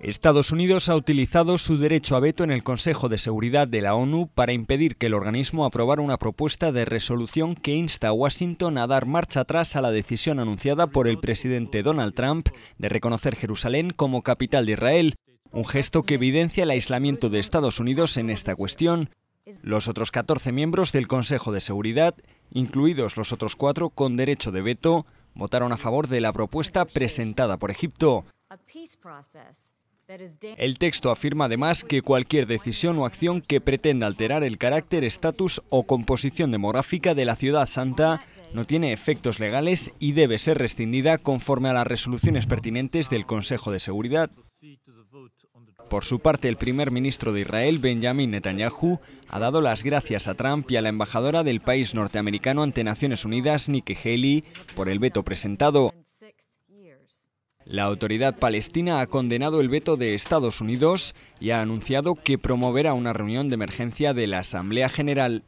Estados Unidos ha utilizado su derecho a veto en el Consejo de Seguridad de la ONU para impedir que el organismo aprobara una propuesta de resolución que insta a Washington a dar marcha atrás a la decisión anunciada por el presidente Donald Trump de reconocer Jerusalén como capital de Israel, un gesto que evidencia el aislamiento de Estados Unidos en esta cuestión. Los otros 14 miembros del Consejo de Seguridad, incluidos los otros cuatro con derecho de veto, votaron a favor de la propuesta presentada por Egipto. El texto afirma además que cualquier decisión o acción que pretenda alterar el carácter, estatus o composición demográfica de la ciudad santa no tiene efectos legales y debe ser rescindida conforme a las resoluciones pertinentes del Consejo de Seguridad. Por su parte, el primer ministro de Israel, Benjamin Netanyahu, ha dado las gracias a Trump y a la embajadora del país norteamericano ante Naciones Unidas, Nikki Haley, por el veto presentado. La autoridad palestina ha condenado el veto de Estados Unidos y ha anunciado que promoverá una reunión de emergencia de la Asamblea General.